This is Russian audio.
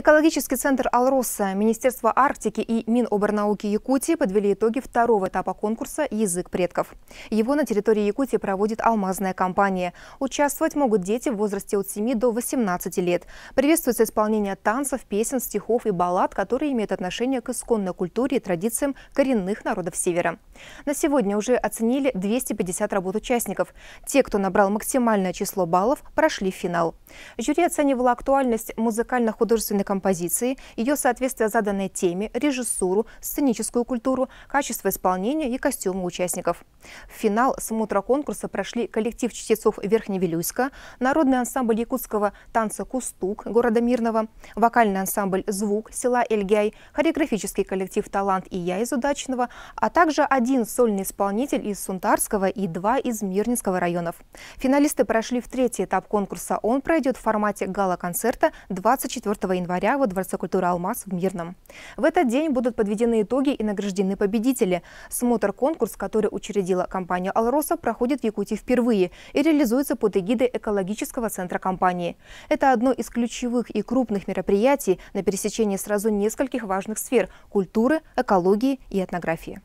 Экологический центр «Алроса», Министерство Арктики и Миноборнауки Якутии подвели итоги второго этапа конкурса «Язык предков». Его на территории Якутии проводит алмазная компания. Участвовать могут дети в возрасте от 7 до 18 лет. Приветствуется исполнение танцев, песен, стихов и баллад, которые имеют отношение к исконной культуре и традициям коренных народов Севера. На сегодня уже оценили 250 работ участников. Те, кто набрал максимальное число баллов, прошли финал. Жюри оценивало актуальность музыкально художественных композиции, ее соответствие заданной теме, режиссуру, сценическую культуру, качество исполнения и костюмы участников. В финал смотра конкурса прошли коллектив чтецов Верхневилюйска, народный ансамбль якутского танца «Кустук» города Мирного, вокальный ансамбль «Звук» села Эльгяй, хореографический коллектив «Талант» и «Я» из Удачного, а также один сольный исполнитель из Сунтарского и два из Мирнинского районов. Финалисты прошли в третий этап конкурса. Он пройдет в формате гала-концерта 24 января января во Дворце культуры «Алмаз» в Мирном. В этот день будут подведены итоги и награждены победители. Смотр-конкурс, который учредила компания «Алроса», проходит в Якутии впервые и реализуется под эгидой экологического центра компании. Это одно из ключевых и крупных мероприятий на пересечении сразу нескольких важных сфер – культуры, экологии и этнографии.